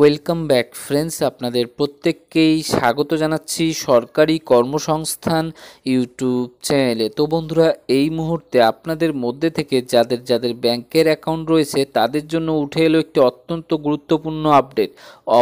welcome back friends আপনাদের প্রত্যেককেই স্বাগত জানাচ্ছি সরকারি কর্মসংস্থান ইউটিউব চ্যানেলে তো বন্ধুরা এই মুহূর্তে আপনাদের মধ্যে থেকে যাদের যাদের ব্যাংকের অ্যাকাউন্ট রয়েছে তাদের জন্য উঠে এলো একটি অত্যন্ত গুরুত্বপূর্ণ আপডেট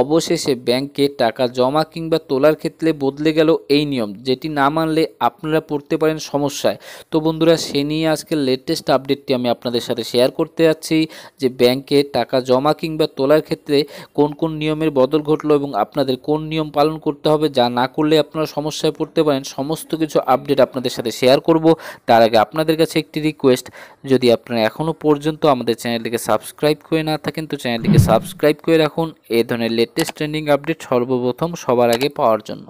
অবশেষে ব্যাংকে টাকা জমা কিংবা তোলার ক্ষেত্রে বদলে গেল এই নিয়ম যেটি না মানলে আপনারা পড়তে পারেন সমস্যায় তো বন্ধুরা সে নিয়ে আজকে লেটেস্ট আপডেটটি আমি আপনাদের সাথে শেয়ার করতে যাচ্ছি যে ব্যাংকে টাকা জমা কিংবা তোলার ক্ষেত্রে কোন কোন নিয়মের বদল ঘটলো এবং আপনাদের কোন নিয়ম পালন করতে হবে যা না করলে আপনারা সমস্যায় পড়তে পারেন সমস্ত কিছু আপডেট আপনাদের সাথে শেয়ার করব তার আগে আপনাদের কাছে একটি রিকোয়েস্ট যদি আপনারা এখনও পর্যন্ত আমাদের চ্যানেলটিকে সাবস্ক্রাইব করে না থাকেন তো চ্যানেলটিকে সাবস্ক্রাইব করে রাখুন এ ধরনের লেটেস্ট ট্রেন্ডিং আপডেট সর্বপ্রথম সবার আগে পাওয়ার জন্য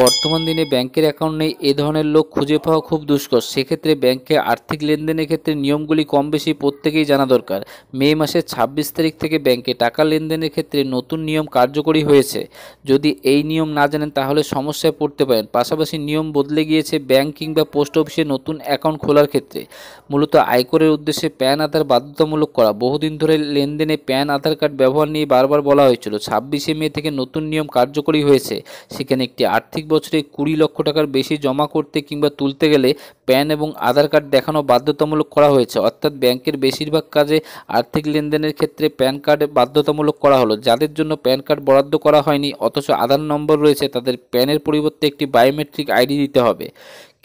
বর্তমান দিনে ব্যাংকের অ্যাকাউন্ট নেই এ ধরনের লোক খুঁজে পাওয়া খুব দুষ্কর সেক্ষেত্রে ব্যাংকে আর্থিক লেনদেনের ক্ষেত্রে নিয়মগুলি কম বেশি প্রত্যেকেই জানা দরকার মে মাসের ছাব্বিশ তারিখ থেকে ব্যাংকে টাকা লেনদেনের ক্ষেত্রে নতুন নিয়ম কার্যকরী হয়েছে যদি এই নিয়ম না জানেন তাহলে সমস্যায় পড়তে পারেন পাশাপাশি নিয়ম বদলে গিয়েছে ব্যাংক কিংবা পোস্ট অফিসে নতুন অ্যাকাউন্ট খোলার ক্ষেত্রে মূলত আয়করের উদ্দেশ্যে প্যান আধার বাধ্যতামূলক করা বহুদিন ধরে লেনদেনে প্যান আধার কার্ড ব্যবহার নিয়ে বারবার বলা হয়েছিল ছাব্বিশে মে থেকে নতুন নিয়ম কার্যকরী হয়েছে সেখানে একটি আর্থিক বছরে কুড়ি লক্ষ টাকার বেশি জমা করতে কিংবা তুলতে গেলে প্যান এবং আধার কার্ড দেখানো বাধ্যতামূলক করা হয়েছে অর্থাৎ ব্যাংকের বেশিরভাগ কাজে আর্থিক লেনদেনের ক্ষেত্রে প্যান কার্ড বাধ্যতামূলক করা হলো যাদের তাদের জন্য প্যান কার্ড বরাদ্দ করা হয়নি অথচ আধার নম্বর রয়েছে তাদের প্যানের পরিবর্তে একটি বায়োমেট্রিক আইডি দিতে হবে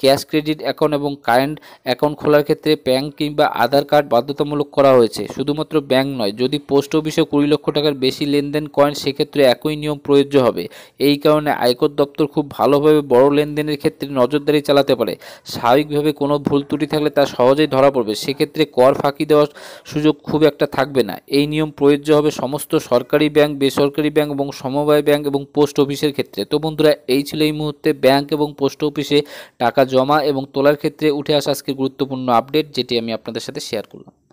ক্যাশ ক্রেডিট অ্যাকাউন্ট এবং কারেন্ট অ্যাকাউন্ট খোলার ক্ষেত্রে প্যান কিংবা আধার কার্ড বাধ্যতামূলক করা হয়েছে শুধুমাত্র ব্যাঙ্ক নয় যদি পোস্ট অফিসে কুড়ি লক্ষ টাকার বেশি লেনদেন করেন সেক্ষেত্রে একই নিয়ম প্রযোজ্য হবে এই কারণে আয়কর দপ্তর খুব ভালোভাবে বড় লেনদেনের ক্ষেত্রে নজরদারি চালাতে পারে স্বাভাবিকভাবে কোনো ভুল ত্রুটি থাকলে তা সহজেই ধরা পড়বে সেক্ষেত্রে কর ফাঁকি দেওয়ার সুযোগ খুব একটা থাকবে না এই নিয়ম প্রযোজ্য হবে সমস্ত সরকারি ব্যাংক বেসরকারি ব্যাংক এবং সমবায় ব্যাঙ্ক এবং পোস্ট অফিসের ক্ষেত্রে তো বন্ধুরা এই ছিল এই মুহূর্তে ব্যাঙ্ক এবং পোস্ট অফিসে টাকা জমা এবং তোলার ক্ষেত্রে উঠে আসা আজকে গুরুত্বপূর্ণ আপডেট যেটি আমি আপনাদের সাথে শেয়ার করলাম